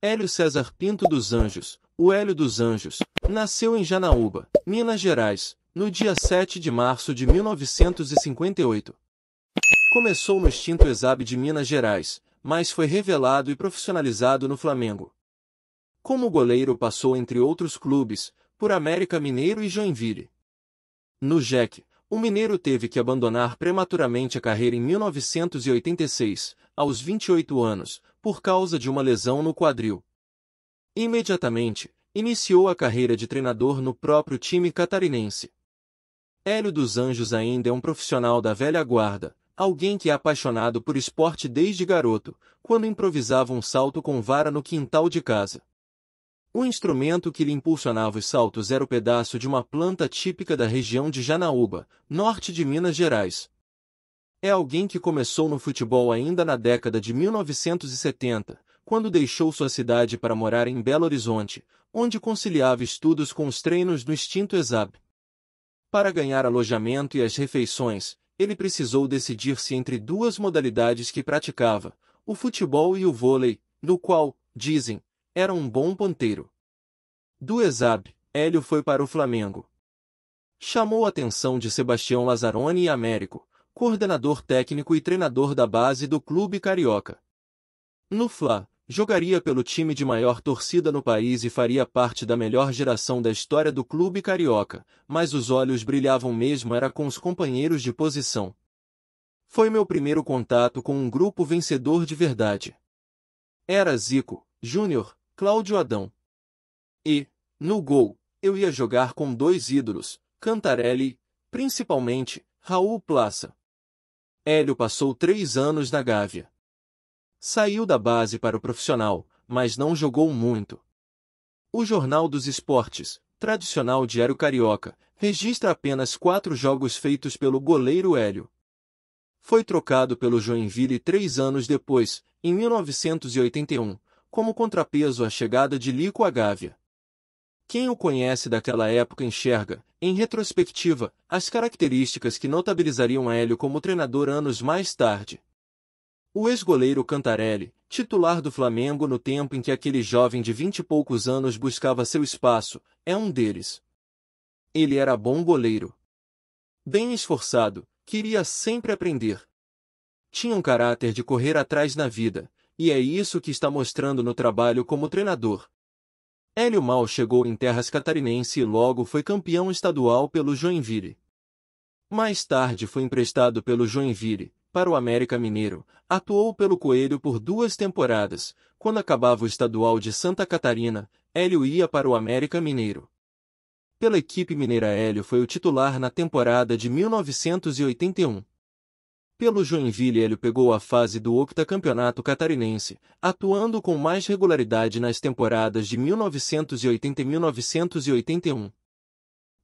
Hélio César Pinto dos Anjos, o Hélio dos Anjos, nasceu em Janaúba, Minas Gerais, no dia 7 de março de 1958. Começou no extinto Exab de Minas Gerais, mas foi revelado e profissionalizado no Flamengo. Como goleiro passou entre outros clubes, por América Mineiro e Joinville. No Jeque, o mineiro teve que abandonar prematuramente a carreira em 1986, aos 28 anos, por causa de uma lesão no quadril. Imediatamente, iniciou a carreira de treinador no próprio time catarinense. Hélio dos Anjos ainda é um profissional da velha guarda, alguém que é apaixonado por esporte desde garoto, quando improvisava um salto com vara no quintal de casa. O instrumento que lhe impulsionava os saltos era o pedaço de uma planta típica da região de Janaúba, norte de Minas Gerais, é alguém que começou no futebol ainda na década de 1970, quando deixou sua cidade para morar em Belo Horizonte, onde conciliava estudos com os treinos no extinto ESAB. Para ganhar alojamento e as refeições, ele precisou decidir-se entre duas modalidades que praticava, o futebol e o vôlei, no qual, dizem, era um bom ponteiro. Do ESAB, Hélio foi para o Flamengo. Chamou a atenção de Sebastião Lazzaroni e Américo, coordenador técnico e treinador da base do clube carioca. No Fla, jogaria pelo time de maior torcida no país e faria parte da melhor geração da história do clube carioca, mas os olhos brilhavam mesmo era com os companheiros de posição. Foi meu primeiro contato com um grupo vencedor de verdade. Era Zico, Júnior, Cláudio Adão. E, no gol, eu ia jogar com dois ídolos, Cantarelli, principalmente, Raul Plaça. Hélio passou três anos na Gávea. Saiu da base para o profissional, mas não jogou muito. O Jornal dos Esportes, tradicional diário carioca, registra apenas quatro jogos feitos pelo goleiro Hélio. Foi trocado pelo Joinville três anos depois, em 1981, como contrapeso à chegada de Lico à Gávea. Quem o conhece daquela época enxerga, em retrospectiva, as características que notabilizariam Hélio como treinador anos mais tarde. O ex-goleiro Cantarelli, titular do Flamengo no tempo em que aquele jovem de vinte e poucos anos buscava seu espaço, é um deles. Ele era bom goleiro. Bem esforçado, queria sempre aprender. Tinha um caráter de correr atrás na vida, e é isso que está mostrando no trabalho como treinador. Hélio Mal chegou em terras catarinense e logo foi campeão estadual pelo Joinville. Mais tarde foi emprestado pelo Joinville, para o América Mineiro, atuou pelo Coelho por duas temporadas. Quando acabava o estadual de Santa Catarina, Hélio ia para o América Mineiro. Pela equipe mineira Hélio foi o titular na temporada de 1981. Pelo Joinville ele pegou a fase do octacampeonato catarinense, atuando com mais regularidade nas temporadas de 1980 e 1981.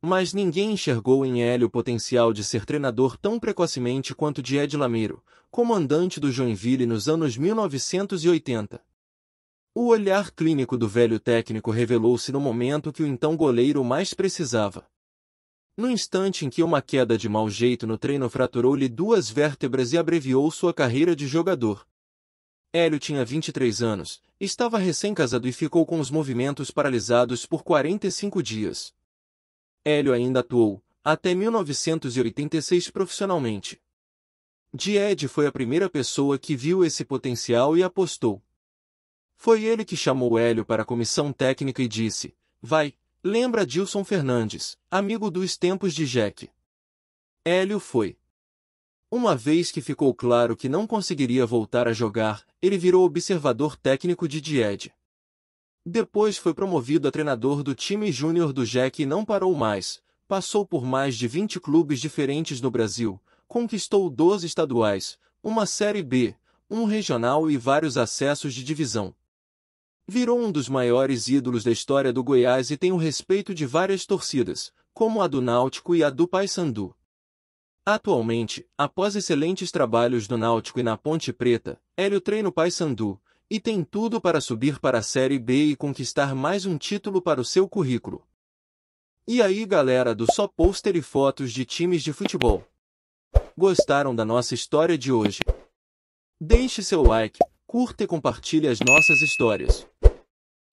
Mas ninguém enxergou em Hélio o potencial de ser treinador tão precocemente quanto de Ed Lameiro, comandante do Joinville nos anos 1980. O olhar clínico do velho técnico revelou-se no momento que o então goleiro mais precisava. No instante em que uma queda de mau jeito no treino fraturou-lhe duas vértebras e abreviou sua carreira de jogador. Hélio tinha 23 anos, estava recém-casado e ficou com os movimentos paralisados por 45 dias. Hélio ainda atuou, até 1986 profissionalmente. Died foi a primeira pessoa que viu esse potencial e apostou. Foi ele que chamou Hélio para a comissão técnica e disse, vai, Lembra Dilson Fernandes, amigo dos tempos de Jack. Hélio foi. Uma vez que ficou claro que não conseguiria voltar a jogar, ele virou observador técnico de Died. Depois foi promovido a treinador do time júnior do Jack e não parou mais. Passou por mais de 20 clubes diferentes no Brasil, conquistou 12 estaduais, uma Série B, um regional e vários acessos de divisão. Virou um dos maiores ídolos da história do Goiás e tem o respeito de várias torcidas, como a do Náutico e a do Paysandu. Atualmente, após excelentes trabalhos do Náutico e na Ponte Preta, Hélio treina o Paysandu, e tem tudo para subir para a Série B e conquistar mais um título para o seu currículo. E aí galera do Só Pôster e Fotos de Times de Futebol. Gostaram da nossa história de hoje? Deixe seu like, curta e compartilhe as nossas histórias.